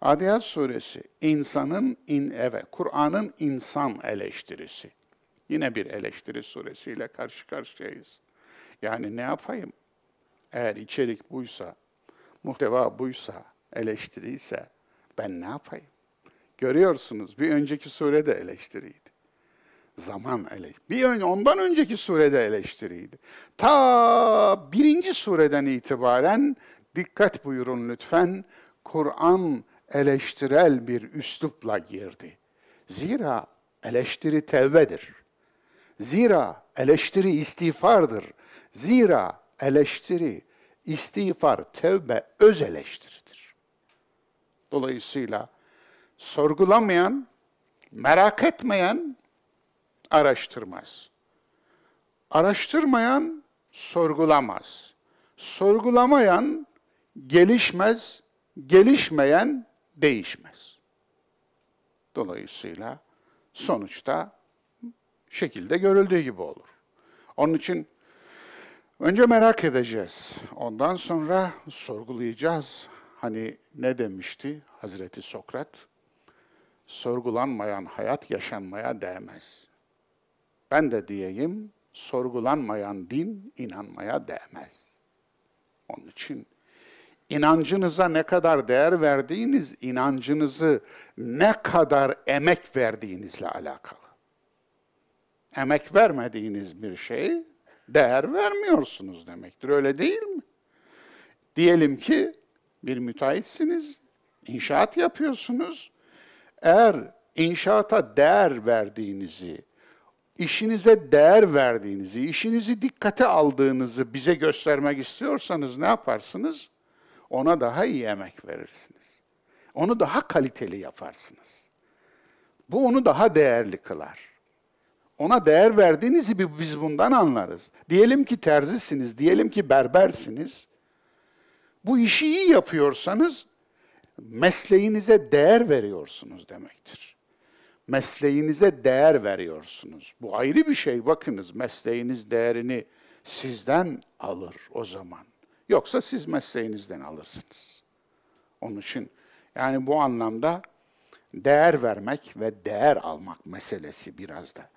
Adiyat suresi insanın in eve, Kur'an'ın insan eleştirisi. Yine bir eleştiri suresiyle karşı karşıyayız. Yani ne yapayım? Eğer içerik buysa, muhteva buysa, eleştiri ise ben ne yapayım? Görüyorsunuz bir önceki surede eleştiriydi. Zaman eleştiri. Bir ön, ondan önceki surede eleştiriydi. Ta birinci sureden itibaren dikkat buyurun lütfen. Kur'an eleştirel bir üslupla girdi. Zira eleştiri tevbedir. Zira eleştiri istiğfardır. Zira eleştiri, istiğfar, tevbe öz eleştiridir. Dolayısıyla sorgulamayan, merak etmeyen araştırmaz. Araştırmayan sorgulamaz. Sorgulamayan gelişmez, gelişmeyen değişmez. Dolayısıyla sonuçta şekilde görüldüğü gibi olur. Onun için önce merak edeceğiz. Ondan sonra sorgulayacağız. Hani ne demişti Hazreti Sokrat? Sorgulanmayan hayat yaşanmaya değmez. Ben de diyeyim, sorgulanmayan din inanmaya değmez. Onun için inancınıza ne kadar değer verdiğiniz, inancınızı ne kadar emek verdiğinizle alakalı. Emek vermediğiniz bir şey değer vermiyorsunuz demektir. Öyle değil mi? Diyelim ki bir müteahhitsiniz, inşaat yapıyorsunuz. Eğer inşaata değer verdiğinizi, işinize değer verdiğinizi, işinizi dikkate aldığınızı bize göstermek istiyorsanız ne yaparsınız? ona daha iyi yemek verirsiniz. Onu daha kaliteli yaparsınız. Bu onu daha değerli kılar. Ona değer verdiğiniz gibi biz bundan anlarız. Diyelim ki terzisiniz, diyelim ki berbersiniz. Bu işi iyi yapıyorsanız mesleğinize değer veriyorsunuz demektir. Mesleğinize değer veriyorsunuz. Bu ayrı bir şey. Bakınız mesleğiniz değerini sizden alır o zaman. Yoksa siz mesleğinizden alırsınız. Onun için yani bu anlamda değer vermek ve değer almak meselesi biraz da.